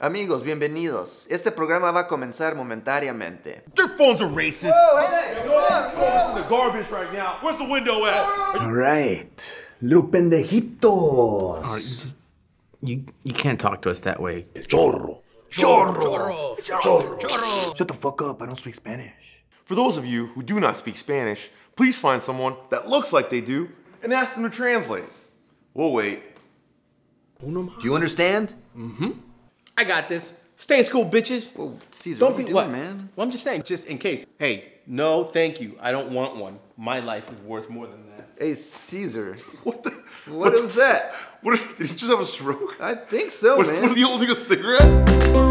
Amigos, bienvenidos. Este programa va a comenzar momentáriamente. Their phones are racist. Whoa, hey, hey, whoa, whoa. The garbage right now. Where's the window at? All right, little pendejitos. All right, you, just, you you can't talk to us that way. Chorro. Chorro. Chorro. Chorro. Chorro. Shut the fuck up. I don't speak Spanish. For those of you who do not speak Spanish, please find someone that looks like they do and ask them to translate. We'll wait. Do you understand? Mm-hmm. I got this. Stay in school, bitches. Well, Caesar, don't what be doing, what? man? Well, I'm just saying, just in case. Hey, no, thank you. I don't want one. My life is worth more than that. Hey, Caesar. what the? What, that? What, did he just have a stroke? I think so, what, man. What, was he holding a cigarette?